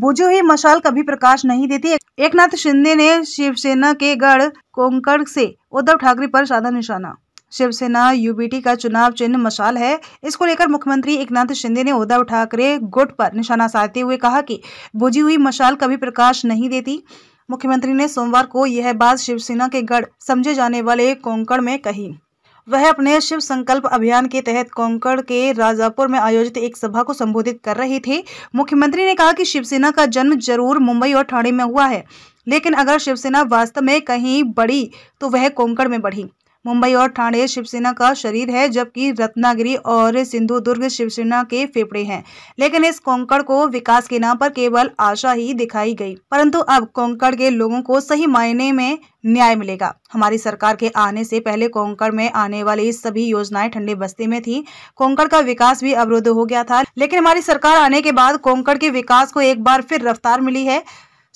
बुझो ही मशाल कभी प्रकाश नहीं देती एक नाथ शिंदे ने शिवसेना के गढ़ कोंकण से उद्धव ठाकरे पर साधा निशाना शिवसेना यूबीटी का चुनाव चिन्ह मशाल है इसको लेकर मुख्यमंत्री एकनाथ शिंदे ने उद्धव ठाकरे गुट पर निशाना साधते हुए कहा कि बुझी हुई मशाल कभी प्रकाश नहीं देती मुख्यमंत्री ने सोमवार को यह बात शिवसेना के गढ़ समझे जाने वाले कोंकण में कही वह अपने शिव संकल्प अभियान के तहत कोंकण के राजापुर में आयोजित एक सभा को संबोधित कर रही थी मुख्यमंत्री ने कहा कि शिवसेना का जन्म जरूर मुंबई और ठाणे में हुआ है लेकिन अगर शिवसेना वास्तव में कहीं बढ़ी तो वह कोंकण में बढ़ी मुंबई और ठाणे शिवसेना का शरीर है जबकि रत्नागिरी और सिंधुदुर्ग शिवसेना के फेफड़े हैं लेकिन इस कोंकड़ को विकास के नाम पर केवल आशा ही दिखाई गई परंतु अब कोंकड़ के लोगों को सही मायने में न्याय मिलेगा हमारी सरकार के आने से पहले कोंकण में आने वाली सभी योजनाएं ठंडे बस्ते में थी कोंकण का विकास भी अवरुद्ध हो गया था लेकिन हमारी सरकार आने के बाद कोंकड़ के विकास को एक बार फिर रफ्तार मिली है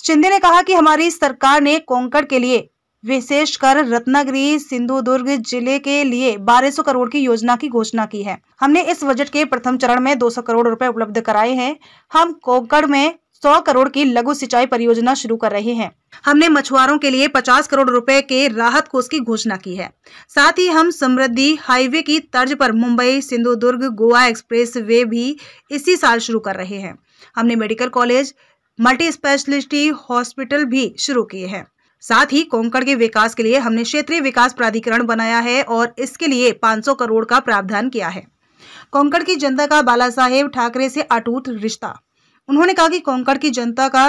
शिंदे ने कहा कि हमारी सरकार ने कोंकड़ के लिए विशेषकर रत्नागिरी सिंधुदुर्ग जिले के लिए 1200 करोड़ की योजना की घोषणा की है हमने इस बजट के प्रथम चरण में 200 करोड़ रुपए उपलब्ध कराए हैं हम कोकड़ में 100 करोड़ की लघु सिंचाई परियोजना शुरू कर रहे हैं हमने मछुआरों के लिए 50 करोड़ रुपए के राहत कोष की घोषणा की है साथ ही हम समृद्धि हाईवे की तर्ज पर मुंबई सिंधुदुर्ग गोवा एक्सप्रेस वे भी इसी साल शुरू कर रहे हैं हमने medical college multi speciality hospital भी शुरू किए हैं साथ ही कोंकण के विकास के लिए हमने क्षेत्रीय विकास प्राधिकरण बनाया है और इसके लिए 500 करोड़ का प्रावधान किया है कोंकण की जनता का बाला साहेब ठाकरे से अटूट रिश्ता उन्होंने कहा कि कोंकण की जनता का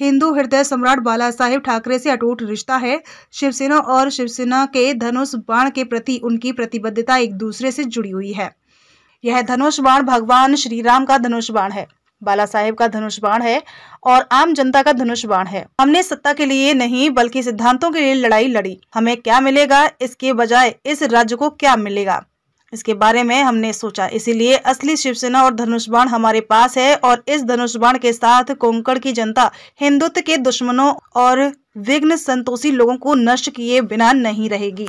हिंदू हृदय सम्राट बाला साहेब ठाकरे से अटूट रिश्ता है शिवसेना और शिवसेना के धनुष बाण के प्रति उनकी प्रतिबद्धता एक दूसरे से जुड़ी हुई है यह धनुष बाण भगवान श्री राम का धनुष बाण है बाला साहेब का धनुष बाण है और आम जनता का धनुष बाण है हमने सत्ता के लिए नहीं बल्कि सिद्धांतों के लिए लड़ाई लड़ी हमें क्या मिलेगा इसके बजाय इस राज्य को क्या मिलेगा इसके बारे में हमने सोचा इसीलिए असली शिवसेना और धनुष बाण हमारे पास है और इस धनुष बाण के साथ कोंकण की जनता हिंदुत्व के दुश्मनों और विघ्न संतोषी लोगों को नष्ट किए बिना नहीं रहेगी